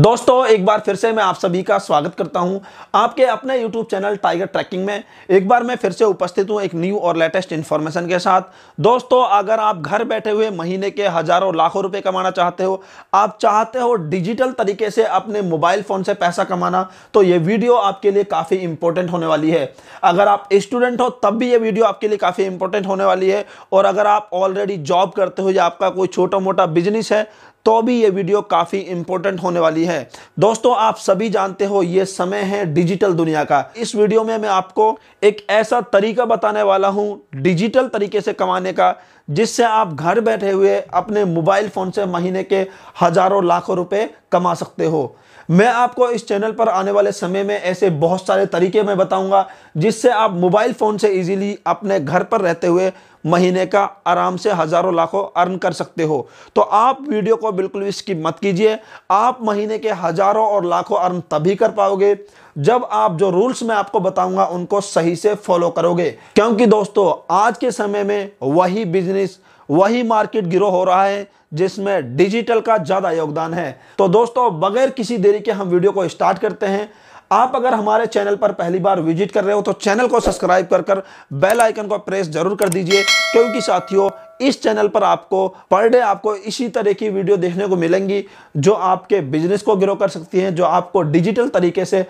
दोस्तों एक बार फिर से मैं आप सभी का स्वागत करता हूं आपके अपने YouTube चैनल टाइगर ट्रैकिंग में एक बार मैं फिर से उपस्थित हूं एक न्यू और लेटेस्ट इन्फॉर्मेशन के साथ दोस्तों अगर आप घर बैठे हुए महीने के हजारों लाखों रुपए कमाना चाहते हो आप चाहते हो डिजिटल तरीके से अपने मोबाइल फ़ोन से पैसा कमाना तो ये वीडियो आपके लिए काफ़ी इंपॉर्टेंट होने वाली है अगर आप स्टूडेंट हो तब भी ये वीडियो आपके लिए काफ़ी इंपॉर्टेंट होने वाली है और अगर आप ऑलरेडी जॉब करते हो या आपका कोई छोटा मोटा बिजनेस है तो भी ये वीडियो काफ़ी इंपॉर्टेंट होने वाली है दोस्तों आप सभी जानते हो ये समय है डिजिटल दुनिया का इस वीडियो में मैं आपको एक ऐसा तरीका बताने वाला हूँ डिजिटल तरीके से कमाने का जिससे आप घर बैठे हुए अपने मोबाइल फ़ोन से महीने के हज़ारों लाखों रुपए कमा सकते हो मैं आपको इस चैनल पर आने वाले समय में ऐसे बहुत सारे तरीके मैं बताऊंगा जिससे आप मोबाइल फ़ोन से इजीली अपने घर पर रहते हुए महीने का आराम से हज़ारों लाखों अर्न कर सकते हो तो आप वीडियो को बिल्कुल भी स्किप मत कीजिए आप महीने के हज़ारों और लाखों अर्न तभी कर पाओगे जब आप जो रूल्स मैं आपको बताऊंगा उनको सही से फॉलो करोगे क्योंकि दोस्तों आज के समय में वही बिजनेस वही मार्केट गिरो हो रहा है जिसमें डिजिटल का ज़्यादा योगदान है तो दोस्तों बगैर किसी देरी के हम वीडियो को स्टार्ट करते हैं आप अगर हमारे चैनल पर पहली बार विजिट कर रहे हो तो चैनल को सब्सक्राइब कर कर बेल आइकन को प्रेस जरूर कर दीजिए क्योंकि साथियों इस चैनल पर आपको पर डे आपको इसी तरह की वीडियो देखने को मिलेंगी जो आपके बिजनेस को ग्रो कर सकती हैं जो आपको डिजिटल तरीके से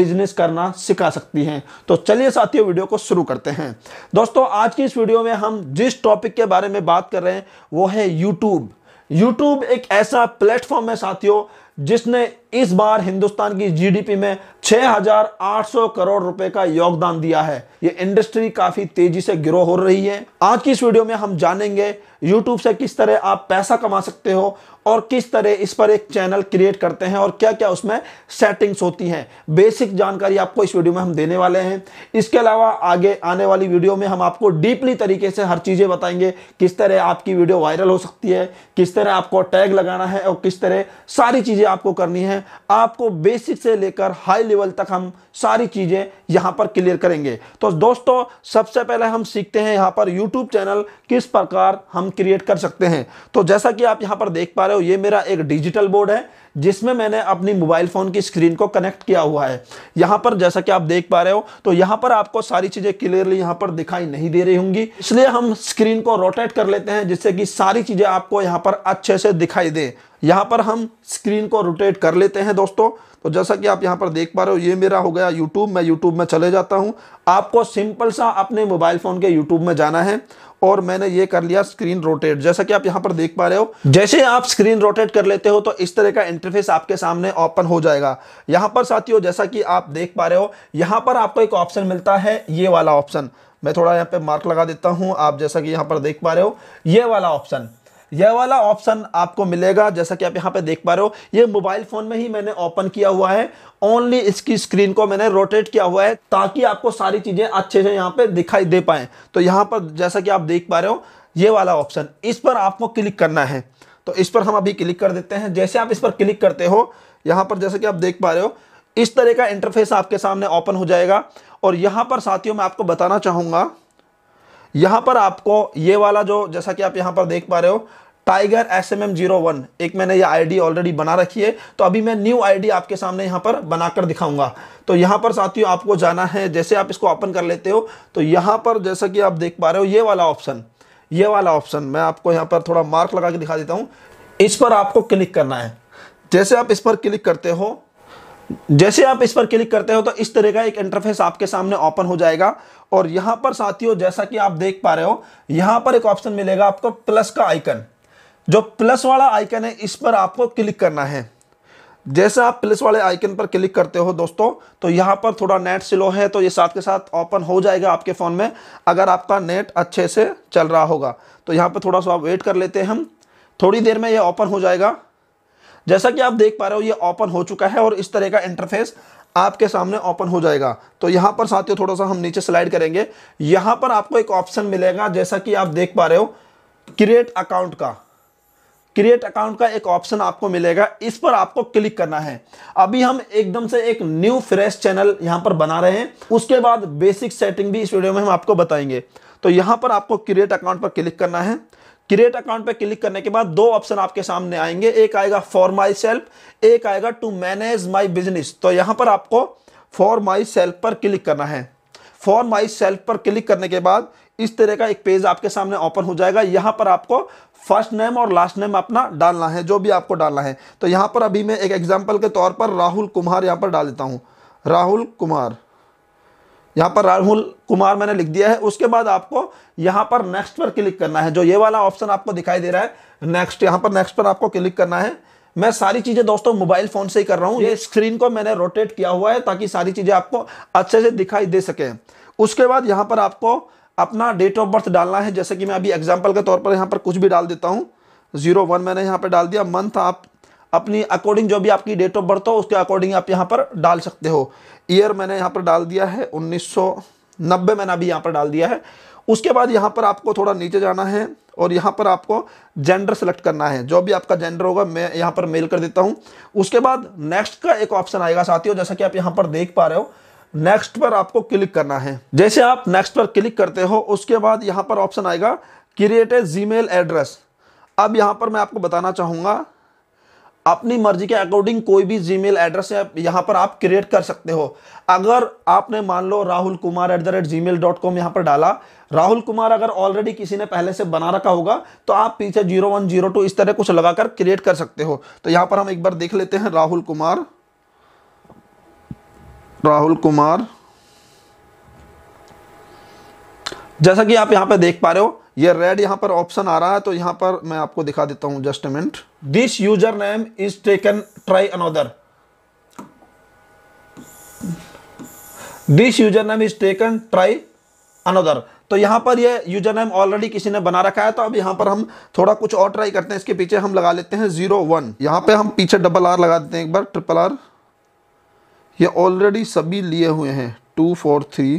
बिजनेस करना सिखा सकती हैं तो चलिए साथियों वीडियो को शुरू करते हैं दोस्तों आज की इस वीडियो में हम जिस टॉपिक के बारे में बात कर रहे हैं वो है यूट्यूब यूट्यूब एक ऐसा प्लेटफॉर्म है साथियों जिसने इस बार हिंदुस्तान की जीडीपी में 6,800 करोड़ रुपए का योगदान दिया है ये इंडस्ट्री काफी तेजी से ग्रो हो रही है आज की इस वीडियो में हम जानेंगे यूट्यूब से किस तरह आप पैसा कमा सकते हो और किस तरह इस पर एक चैनल क्रिएट करते हैं और क्या क्या उसमें सेटिंग्स होती हैं बेसिक जानकारी आपको इस वीडियो में हम देने वाले हैं इसके अलावा आगे आने वाली वीडियो में हम आपको डीपली तरीके से हर चीज़ें बताएंगे किस तरह आपकी वीडियो वायरल हो सकती है किस तरह आपको टैग लगाना है और किस तरह सारी चीज़ें आपको करनी है आपको बेसिक से लेकर हाई लेवल तक हम सारी चीज़ें यहाँ पर क्लियर करेंगे तो दोस्तों सबसे पहले हम सीखते हैं यहाँ पर यूट्यूब चैनल किस प्रकार हम क्रिएट कर सकते हैं तो जैसा कि आप यहाँ पर देख पा रहे हो ये मेरा एक डिजिटल बोर्ड है जिसमें मैंने अपनी मोबाइल फ़ोन की स्क्रीन को कनेक्ट किया हुआ है यहाँ पर जैसा कि आप देख पा रहे हो तो यहाँ पर आपको सारी चीज़ें क्लियरली यहाँ पर दिखाई नहीं दे रही होंगी इसलिए हम स्क्रीन को रोटेट कर लेते हैं जिससे कि सारी चीज़ें आपको यहाँ पर अच्छे से दिखाई दे यहाँ पर हम स्क्रीन को रोटेट कर लेते हैं दोस्तों तो जैसा कि आप यहाँ पर देख पा रहे हो ये मेरा हो गया यूट्यूब मैं यूट्यूब में चले जाता हूँ आपको सिंपल सा अपने मोबाइल फ़ोन के यूट्यूब में जाना है और मैंने ये कर लिया स्क्रीन रोटेट जैसा कि आप यहां पर देख पा रहे हो जैसे आप स्क्रीन रोटेट कर लेते हो तो इस तरह का इंटरफेस आपके सामने ओपन हो जाएगा यहां पर साथियों जैसा कि आप देख पा रहे हो यहां पर आपको एक ऑप्शन मिलता है ये वाला ऑप्शन मैं थोड़ा यहाँ पे मार्क लगा देता हूँ आप जैसा कि यहाँ पर देख पा रहे हो ये वाला ऑप्शन यह वाला ऑप्शन आपको मिलेगा जैसा कि आप यहां पे देख पा रहे हो यह मोबाइल फ़ोन में ही मैंने ओपन किया हुआ है ओनली इसकी स्क्रीन को मैंने रोटेट किया हुआ है ताकि आपको सारी चीज़ें अच्छे से यहां पे दिखाई दे पाए तो यहां पर जैसा कि आप देख पा रहे हो ये वाला ऑप्शन इस पर आपको क्लिक करना है तो इस पर हम अभी क्लिक कर देते हैं जैसे आप इस पर क्लिक करते हो यहां पर जैसा कि आप देख पा रहे हो इस तरह का इंटरफेस आपके सामने ओपन हो जाएगा और यहां पर साथियों मैं आपको बताना चाहूंगा यहां पर आपको ये वाला जो जैसा कि आप यहां पर देख पा रहे हो Tiger S M M zero one एक मैंने ये आईडी ऑलरेडी बना रखी है तो अभी मैं न्यू आईडी आपके सामने यहाँ पर बनाकर दिखाऊंगा तो यहाँ पर साथियों आपको जाना है जैसे आप इसको ओपन कर लेते हो तो यहाँ पर जैसा कि आप देख पा रहे हो ये वाला ऑप्शन ये वाला ऑप्शन मैं आपको यहाँ पर थोड़ा मार्क लगा के दिखा देता हूँ इस पर आपको क्लिक करना है जैसे आप इस पर क्लिक करते हो जैसे आप इस पर क्लिक करते हो तो इस तरह का एक इंटरफेस आपके सामने ओपन हो जाएगा और यहां पर साथियों जैसा कि आप देख पा रहे हो यहाँ पर एक ऑप्शन मिलेगा आपको प्लस का आइकन जो प्लस वाला आइकन है इस पर आपको क्लिक करना है जैसे आप प्लस वाले आइकन पर क्लिक करते हो दोस्तों तो यहां पर थोड़ा नेट स्लो है तो ये साथ के साथ ओपन हो जाएगा आपके फ़ोन में अगर आपका नेट अच्छे से चल रहा होगा तो यहाँ पर थोड़ा सा वेट कर लेते हैं हम थोड़ी देर में ये ओपन हो जाएगा जैसा कि आप देख पा रहे हो ये ओपन हो चुका है और इस तरह का इंटरफेस आपके सामने ओपन हो जाएगा तो यहाँ पर साथियों थोड़ा सा हम नीचे स्लाइड करेंगे यहाँ पर आपको एक ऑप्शन मिलेगा जैसा कि आप देख पा रहे हो क्रिएट अकाउंट का क्रिएट अकाउंट का एक ऑप्शन आपको मिलेगा इस पर आपको क्लिक करना है अभी हम एकदम से एक न्यू फ्रेश चैनल यहाँ पर बना रहे हैं उसके बाद बेसिक सेटिंग भी इस वीडियो में हम आपको बताएंगे तो यहाँ पर आपको क्रिएट अकाउंट पर क्लिक करना है क्रिएट अकाउंट पे क्लिक करने के बाद दो ऑप्शन आपके सामने आएंगे एक आएगा फॉर माई सेल्फ एक आएगा टू मैनेज माई बिजनेस तो यहाँ पर आपको फॉर माई सेल्फ पर क्लिक करना है फॉर माई सेल्फ पर क्लिक करने के बाद इस तरह का एक पेज आपके सामने ओपन हो जाएगा यहां पर आपको फर्स्ट नेम और लास्ट नेम अपना डालना है जो भी आपको डालना है तो यहां पर अभी मैं एक एग्जाम्पल के तौर पर राहुल कुमार यहां पर डाल देता हूँ राहुल कुमार यहाँ पर राहुल कुमार मैंने लिख दिया है उसके बाद आपको यहाँ पर नेक्स्ट पर क्लिक करना है जो ये वाला ऑप्शन आपको दिखाई दे रहा है नेक्स्ट यहाँ पर नेक्स्ट पर आपको क्लिक करना है मैं सारी चीज़ें दोस्तों मोबाइल फ़ोन से ही कर रहा हूँ ये स्क्रीन को मैंने रोटेट किया हुआ है ताकि सारी चीज़ें आपको अच्छे से दिखाई दे सके उसके बाद यहाँ पर आपको अपना डेट ऑफ बर्थ डालना है जैसे कि मैं अभी एग्जाम्पल के तौर पर यहाँ पर कुछ भी डाल देता हूँ ज़ीरो वन मैंने यहाँ पर डाल दिया मंथ आप अपनी अकॉर्डिंग जो भी आपकी डेट ऑफ बर्थ हो उसके अकॉर्डिंग आप यहाँ पर डाल सकते हो ईयर मैंने यहाँ पर डाल दिया है 1990 मैंने अभी यहाँ पर डाल दिया है उसके बाद यहाँ पर आपको थोड़ा नीचे जाना है और यहाँ पर आपको जेंडर सेलेक्ट करना है जो भी आपका जेंडर होगा मैं यहाँ पर मेल कर देता हूँ उसके बाद नेक्स्ट का एक ऑप्शन आएगा साथियों जैसा कि आप यहाँ पर देख पा रहे हो नेक्स्ट पर आपको क्लिक करना है जैसे आप नेक्स्ट पर क्लिक करते हो उसके बाद यहाँ पर ऑप्शन आएगा क्रिएट ए जी एड्रेस अब यहाँ पर मैं आपको बताना चाहूँगा अपनी मर्जी के अकॉर्डिंग कोई भी मेल एड्रेस यहाँ पर आप क्रिएट कर सकते हो अगर आपने मान लो Rahul Kumar at the rate Gmail dot com यहाँ पर डाला राहुल कुमार अगर ऑलरेडी किसी ने पहले से बना रखा होगा तो आप पीछे जीरो वन जीरो टू इस तरह कुछ लगाकर क्रिएट कर सकते हो तो यहाँ पर हम एक बार देख लेते हैं राहुल कुमार राहुल कुमार जैसा कि आप यहाँ पर देख पा रहे हो ये रेड यहां पर ऑप्शन आ रहा है तो यहां पर मैं आपको दिखा देता हूं just minute this username is taken try another this username is taken try another तो यहां पर ये यूजर नेम ऑलरेडी किसी ने बना रखा है तो अब यहाँ पर हम थोड़ा कुछ और ट्राई करते हैं इसके पीछे हम लगा लेते हैं जीरो वन यहाँ पे हम पीछे डबल आर लगा देते हैं एक बार ट्रिपल आर ये ऑलरेडी सभी लिए हुए हैं टू फोर थ्री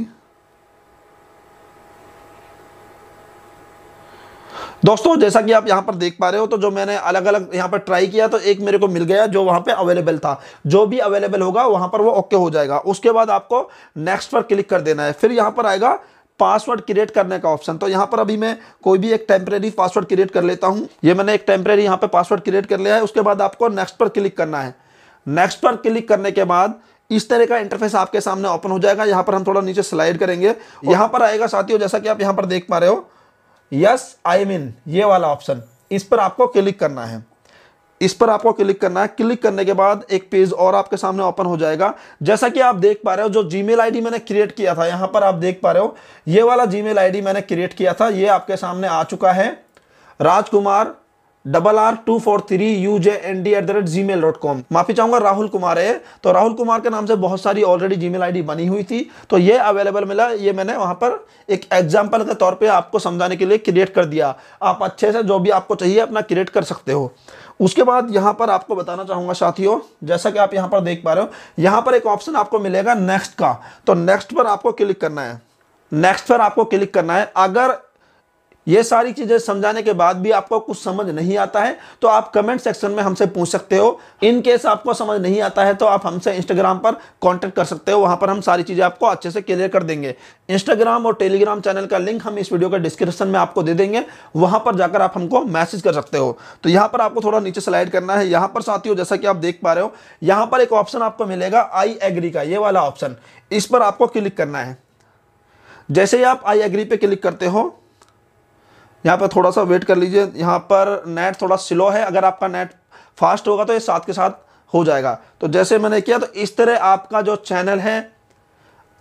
दोस्तों जैसा कि आप यहाँ पर देख पा रहे हो तो जो मैंने अलग अलग यहाँ पर ट्राई किया तो एक मेरे को मिल गया जो वहाँ पे अवेलेबल था जो भी अवेलेबल होगा वहाँ पर वो ओके हो जाएगा उसके बाद आपको नेक्स्ट पर क्लिक कर देना है फिर यहाँ पर आएगा पासवर्ड क्रिएट करने का ऑप्शन तो यहाँ पर अभी मैं कोई भी एक टेम्प्रेरी पासवर्ड क्रिएट कर लेता हूँ ये मैंने एक टेम्प्रेरी यहाँ पर पासवर्ड क्रिएट कर लिया है उसके बाद आपको नेक्स्ट पर क्लिक करना है नेक्स्ट पर क्लिक करने के बाद इस तरह का इंटरफेस आपके सामने ओपन हो जाएगा यहाँ पर हम थोड़ा नीचे स्लाइड करेंगे यहाँ पर आएगा साथियों जैसा कि आप यहाँ पर देख पा रहे हो यस आई मीन ये वाला ऑप्शन इस पर आपको क्लिक करना है इस पर आपको क्लिक करना है क्लिक करने के बाद एक पेज और आपके सामने ओपन हो जाएगा जैसा कि आप देख पा रहे हो जो जी मेल मैंने क्रिएट किया था यहाँ पर आप देख पा रहे हो ये वाला जी मेल मैंने क्रिएट किया था ये आपके सामने आ चुका है Rajkumar double R two four three U J N D at the rate Gmail dot com माफी चाहूंगा राहुल कुमार है तो राहुल कुमार के नाम से बहुत सारी already Gmail I D बनी हुई थी तो ये अवेलेबल मिला ये मैंने वहां पर एक एग्जाम्पल के तौर पर आपको समझाने के लिए क्रिएट कर दिया आप अच्छे से जो भी आपको चाहिए अपना क्रिएट कर सकते हो उसके बाद यहाँ पर आपको बताना चाहूँगा साथियों जैसा कि आप यहाँ पर देख पा रहे हो यहाँ पर एक ऑप्शन आपको मिलेगा नेक्स्ट का तो नेक्स्ट पर आपको क्लिक करना है नेक्स्ट पर आपको क्लिक करना है अगर ये सारी चीज़ें समझाने के बाद भी आपको कुछ समझ नहीं आता है तो आप कमेंट सेक्शन में हमसे पूछ सकते हो इन केस आपको समझ नहीं आता है तो आप हमसे इंस्टाग्राम पर कॉन्टेक्ट कर सकते हो वहां पर हम सारी चीज़ें आपको अच्छे से क्लियर कर देंगे इंस्टाग्राम और टेलीग्राम चैनल का लिंक हम इस वीडियो के डिस्क्रिप्शन में आपको दे देंगे वहां पर जाकर आप हमको मैसेज कर सकते हो तो यहाँ पर आपको थोड़ा नीचे स्लाइड करना है यहाँ पर साथियों जैसा कि आप देख पा रहे हो यहाँ पर एक ऑप्शन आपको मिलेगा आई एग्री का ये वाला ऑप्शन इस पर आपको क्लिक करना है जैसे ही आप आई एग्री पे क्लिक करते हो यहाँ पर थोड़ा सा वेट कर लीजिए यहाँ पर नेट थोड़ा स्लो है अगर आपका नेट फास्ट होगा तो ये साथ के साथ हो जाएगा तो जैसे मैंने किया तो इस तरह आपका जो चैनल है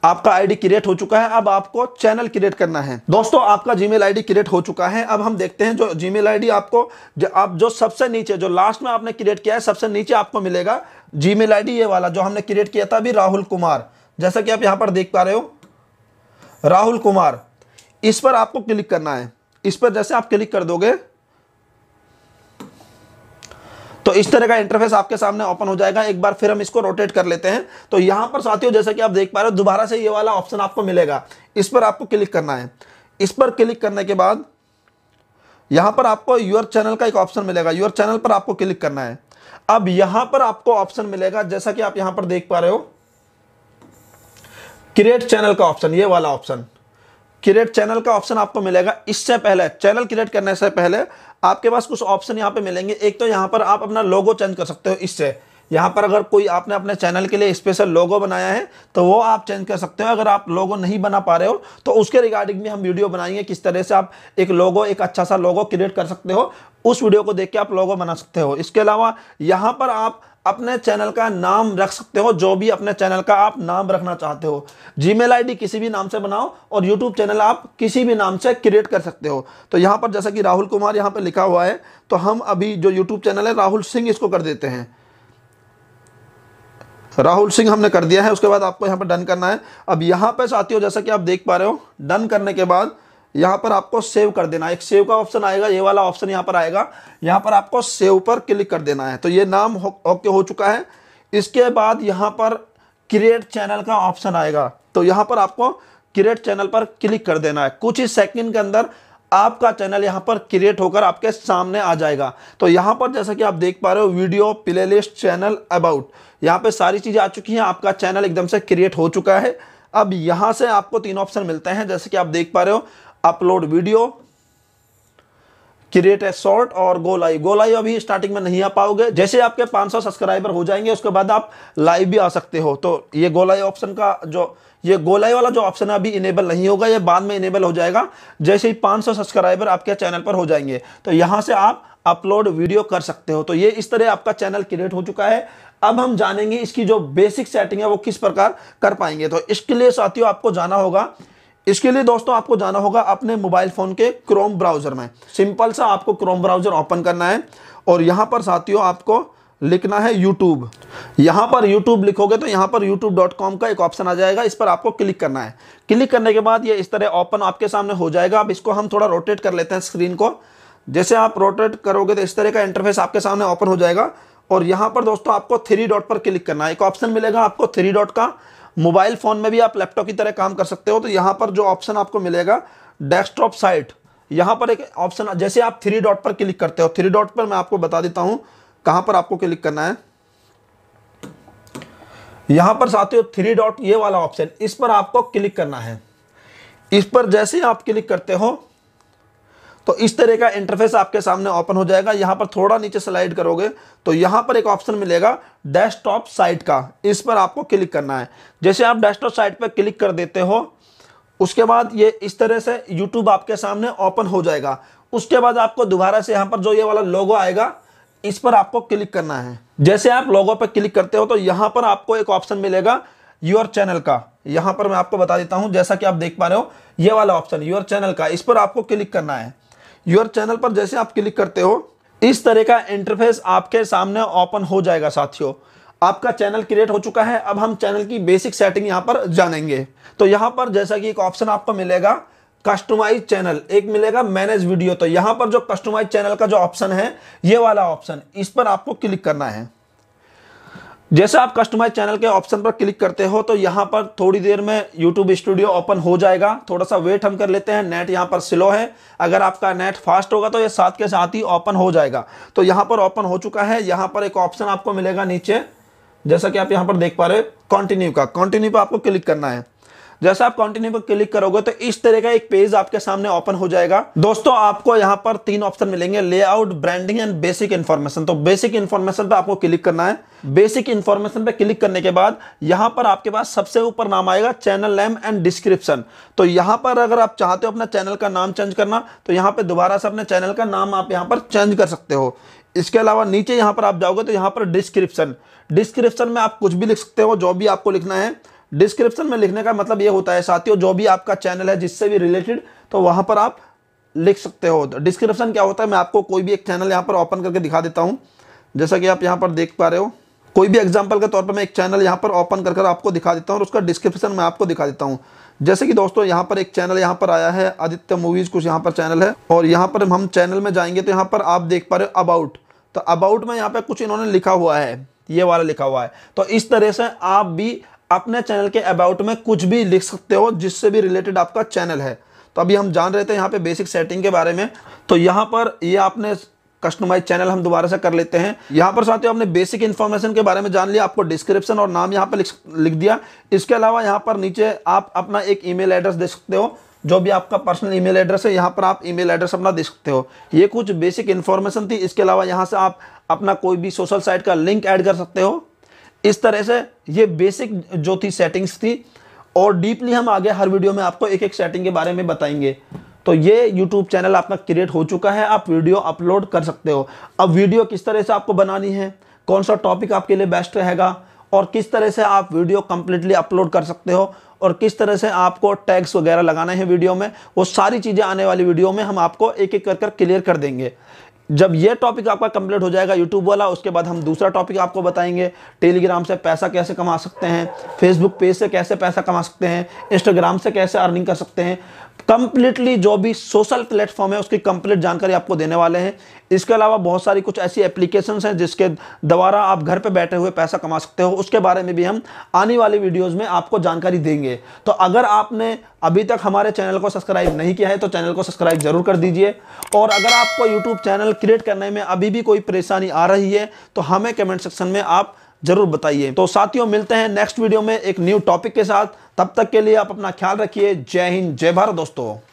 आपका आईडी क्रिएट हो चुका है अब आपको चैनल क्रिएट करना है दोस्तों आपका जीमेल आईडी क्रिएट हो चुका है अब हम देखते हैं जो जीमेल आईडी आपको जो आप जो सबसे नीचे जो लास्ट में आपने क्रिएट किया है सबसे नीचे आपको मिलेगा जीमेल आईडी ये वाला जो हमने क्रिएट किया था अभी राहुल कुमार जैसा कि आप यहां पर देख पा रहे हो राहुल कुमार इस पर आपको क्लिक करना है इस पर जैसे आप क्लिक कर दोगे तो इस तरह का इंटरफेस आपके सामने ओपन हो जाएगा एक बार फिर हम इसको रोटेट कर लेते हैं तो यहां पर साथियों जैसा कि आप देख पा रहे हो दोबारा से ये वाला ऑप्शन आपको मिलेगा इस पर आपको क्लिक करना है इस पर क्लिक करने के बाद यहां पर आपको योर चैनल का एक ऑप्शन मिलेगा योर चैनल पर आपको क्लिक करना है अब यहां पर आपको ऑप्शन मिलेगा जैसा कि आप यहां पर देख पा रहे हो क्रिएट चैनल का ऑप्शन ये वाला ऑप्शन क्रिएट चैनल का ऑप्शन आपको मिलेगा इससे पहले चैनल क्रिएट करने से पहले आपके पास कुछ ऑप्शन यहाँ पे मिलेंगे एक तो यहाँ पर आप अपना लोगो चेंज कर सकते हो इससे यहाँ पर अगर कोई आपने अपने चैनल के लिए स्पेशल लोगो बनाया है तो वो आप चेंज कर सकते हो अगर आप लोगो नहीं बना पा रहे हो तो उसके रिगार्डिंग भी हम वीडियो बनाएंगे किस तरह से आप एक लोगो एक अच्छा सा लोगो क्रिएट कर सकते हो उस वीडियो को देख के आप लोगो बना सकते हो इसके अलावा यहाँ पर आप अपने चैनल का नाम रख सकते हो जो भी अपने चैनल का आप नाम रखना चाहते हो जीमेल आईडी किसी भी नाम से बनाओ और यूट्यूब चैनल आप किसी भी नाम से क्रिएट कर सकते हो तो यहाँ पर जैसा कि राहुल कुमार यहाँ पर लिखा हुआ है तो हम अभी जो यूट्यूब चैनल है राहुल सिंह इसको कर देते हैं राहुल सिंह हमने कर दिया है उसके बाद आपको यहाँ पर डन करना है अब यहाँ पर साथियों जैसा कि आप देख पा रहे हो डन करने के बाद यहां पर आपको सेव कर देना एक सेव का ऑप्शन आएगा ये वाला ऑप्शन यहां पर आएगा यहां पर आपको सेव पर क्लिक कर देना है तो ये नाम ओके हो, हो चुका है इसके बाद यहां पर क्रिएट चैनल का ऑप्शन आएगा तो यहाँ पर आपको क्रिएट चैनल पर क्लिक कर देना है कुछ ही सेकंड के अंदर आपका चैनल यहाँ पर क्रिएट होकर आपके सामने आ जाएगा तो यहां पर जैसा कि आप देख पा रहे हो वीडियो प्लेलिस्ट चैनल अबाउट यहाँ पर सारी चीज़ें आ चुकी हैं आपका चैनल एकदम से क्रिएट हो चुका है अब यहां से आपको तीन ऑप्शन मिलते हैं जैसे कि आप देख पा रहे हो upload video create a short और गो लाइव गो लाइव अभी स्टार्टिंग में नहीं आ पाओगे जैसे आपके 500 सब्सक्राइबर हो जाएंगे उसके बाद आप लाइव भी आ सकते हो तो ये गो लाइव ऑप्शन का जो ये गो लाइव वाला जो ऑप्शन है अभी इनेबल नहीं होगा ये बाद में इनेबल हो जाएगा जैसे ही 500 सब्सक्राइबर आपके चैनल पर हो जाएंगे तो यहाँ से आप अपलोड वीडियो कर सकते हो तो ये इस तरह आपका चैनल क्रिएट हो चुका है अब हम जानेंगे इसकी जो बेसिक सेटिंग है वो किस प्रकार कर पाएंगे तो इसके लिए साथियों आपको जाना होगा इसके लिए दोस्तों आपको जाना होगा अपने मोबाइल फ़ोन के क्रोम ब्राउज़र में सिंपल सा आपको क्रोम ब्राउज़र ओपन करना है और यहाँ पर साथियों आपको लिखना है यूट्यूब यहाँ पर यूट्यूब लिखोगे तो यहाँ पर youtube.com का एक ऑप्शन आ जाएगा इस पर आपको क्लिक करना है क्लिक करने के बाद ये इस तरह ओपन आपके सामने हो जाएगा अब इसको हम थोड़ा रोटेट कर लेते हैं स्क्रीन को जैसे आप रोटेट करोगे तो इस तरह का इंटरफेस आपके सामने ओपन हो जाएगा और यहाँ पर दोस्तों आपको थ्री डॉट पर क्लिक करना है एक ऑप्शन मिलेगा आपको थ्री डॉट का मोबाइल फ़ोन में भी आप लैपटॉप की तरह काम कर सकते हो तो यहां पर जो ऑप्शन आपको मिलेगा डेस्कटॉप साइट यहां पर एक ऑप्शन जैसे आप थ्री डॉट पर क्लिक करते हो थ्री डॉट पर मैं आपको बता देता हूं कहाँ पर आपको क्लिक करना है यहां पर साथ थ्री डॉट ये वाला ऑप्शन इस पर आपको क्लिक करना है इस पर जैसे आप क्लिक करते हो तो इस तरह का इंटरफेस आपके सामने ओपन हो जाएगा यहां पर थोड़ा नीचे स्लाइड करोगे तो यहां पर एक ऑप्शन मिलेगा डेस्कटॉप साइट का इस पर आपको क्लिक करना है जैसे आप डेस्कटॉप साइट पर क्लिक कर देते हो उसके बाद ये इस तरह से यूट्यूब आपके सामने ओपन हो जाएगा उसके बाद आपको दोबारा से यहाँ पर जो ये वाला लोगो आएगा इस पर आपको क्लिक करना है जैसे आप लोगो पर क्लिक करते हो तो यहां पर आपको एक ऑप्शन मिलेगा योर चैनल का यहां पर मैं आपको बता देता हूँ जैसा कि आप देख पा रहे हो ये वाला ऑप्शन योर चैनल का इस पर आपको क्लिक करना है योर चैनल पर जैसे आप क्लिक करते हो इस तरह का इंटरफेस आपके सामने ओपन हो जाएगा साथियों आपका चैनल क्रिएट हो चुका है अब हम चैनल की बेसिक सेटिंग यहां पर जानेंगे तो यहां पर जैसा कि एक ऑप्शन आपको मिलेगा कस्टमाइज चैनल एक मिलेगा मैनेज वीडियो तो यहां पर जो कस्टमाइज चैनल का जो ऑप्शन है ये वाला ऑप्शन इस पर आपको क्लिक करना है जैसे आप कस्टमाइज चैनल के ऑप्शन पर क्लिक करते हो तो यहाँ पर थोड़ी देर में यूट्यूब स्टूडियो ओपन हो जाएगा थोड़ा सा वेट हम कर लेते हैं नेट यहाँ पर स्लो है अगर आपका नेट फास्ट होगा तो ये साथ के साथ ही ओपन हो जाएगा तो यहाँ पर ओपन हो चुका है यहाँ पर एक ऑप्शन आपको मिलेगा नीचे जैसा कि आप यहाँ पर देख पा रहे कॉन्टिन्यू का कॉन्टिन्यू पर आपको क्लिक करना है जैसा आप कंटिन्यू पर क्लिक करोगे तो इस तरह का एक पेज आपके सामने ओपन हो जाएगा दोस्तों आपको यहाँ पर तीन ऑप्शन मिलेंगे layout branding and basic information तो बेसिक इन्फॉर्मेशन पे आपको क्लिक करना है बेसिक इन्फॉर्मेशन पे क्लिक करने के बाद यहाँ पर आपके पास सबसे ऊपर नाम आएगा चैनल नेम एंड डिस्क्रिप्शन तो यहाँ पर अगर आप चाहते हो अपना चैनल का नाम चेंज करना तो यहाँ पर दोबारा से अपने चैनल का नाम आप यहाँ पर चेंज कर सकते हो इसके अलावा नीचे यहाँ पर आप जाओगे तो यहाँ पर डिस्क्रिप्शन डिस्क्रिप्शन में आप कुछ भी लिख सकते हो जो भी आपको लिखना है डिस्क्रिप्शन में लिखने का मतलब ये होता है साथियों जो भी आपका चैनल है जिससे भी रिलेटेड तो वहां पर आप लिख सकते हो डिस्क्रिप्शन तो क्या होता है मैं आपको कोई भी एक चैनल यहाँ पर ओपन करके दिखा देता हूँ जैसा कि आप यहाँ पर देख पा रहे हो कोई भी एग्जाम्पल के तौर पर मैं एक चैनल यहाँ पर ओपन कर कर आपको दिखा देता हूँ और उसका डिस्क्रिप्शन मैं आपको दिखा देता हूँ जैसे कि दोस्तों यहाँ पर एक चैनल यहाँ पर आया है आदित्य मूवीज़ कुछ यहाँ पर चैनल है और यहाँ पर हम चैनल में जाएंगे तो यहाँ पर आप देख पा रहे हो अबाउट तो अबाउट में यहाँ पर कुछ इन्होंने लिखा हुआ है ये वाला लिखा हुआ है तो इस तरह से आप भी अपने चैनल के अबाउट में कुछ भी लिख सकते हो जिससे भी रिलेटेड आपका चैनल है तो अभी हम जान रहे थे यहाँ पे बेसिक सेटिंग के बारे में तो यहाँ पर ये यह आपने कस्टमाइज चैनल हम दोबारा से कर लेते हैं यहाँ पर साथियों आपने बेसिक इन्फॉर्मेशन के बारे में जान लिया आपको डिस्क्रिप्शन और नाम यहाँ पर लिख, लिख दिया इसके अलावा यहाँ पर नीचे आप अपना एक ई एड्रेस दे सकते हो जो भी आपका पर्सनल ईमेल एड्रेस है यहाँ पर आप ईमेल एड्रेस अपना दे सकते हो ये कुछ बेसिक इन्फॉर्मेशन थी इसके अलावा यहाँ से आप अपना कोई भी सोशल साइट का लिंक ऐड कर सकते हो इस तरह से ये बेसिक जो थी सेटिंग्स थी और डीपली हम आगे हर वीडियो में आपको एक एक सेटिंग के बारे में बताएंगे तो ये यूट्यूब चैनल आपका क्रिएट हो चुका है आप वीडियो अपलोड कर सकते हो अब वीडियो किस तरह से आपको बनानी है कौन सा टॉपिक आपके लिए बेस्ट रहेगा और किस तरह से आप वीडियो कम्प्लीटली अपलोड कर सकते हो और किस तरह से आपको टैग्स वगैरह लगाना है वीडियो में वो सारी चीज़ें आने वाली वीडियो में हम आपको एक एक कर कर क्लियर कर देंगे जब ये टॉपिक आपका कंप्लीट हो जाएगा यूट्यूब वाला उसके बाद हम दूसरा टॉपिक आपको बताएंगे टेलीग्राम से पैसा कैसे कमा सकते हैं फेसबुक पेज से कैसे पैसा कमा सकते हैं इंस्टाग्राम से कैसे अर्निंग कर सकते हैं कंप्लीटली जो भी सोशल प्लेटफॉर्म है उसकी कंप्लीट जानकारी आपको देने वाले हैं इसके अलावा बहुत सारी कुछ ऐसी एप्लीकेशंस हैं जिसके द्वारा आप घर पे बैठे हुए पैसा कमा सकते हो उसके बारे में भी हम आने वाली वीडियोस में आपको जानकारी देंगे तो अगर आपने अभी तक हमारे चैनल को सब्सक्राइब नहीं किया है तो चैनल को सब्सक्राइब जरूर कर दीजिए और अगर आपको यूट्यूब चैनल क्रिएट करने में अभी भी कोई परेशानी आ रही है तो हमें कमेंट सेक्शन में आप ज़रूर बताइए तो साथियों मिलते हैं नेक्स्ट वीडियो में एक न्यू टॉपिक के साथ तब तक के लिए आप अपना ख्याल रखिए जय हिंद जय भारत दोस्तों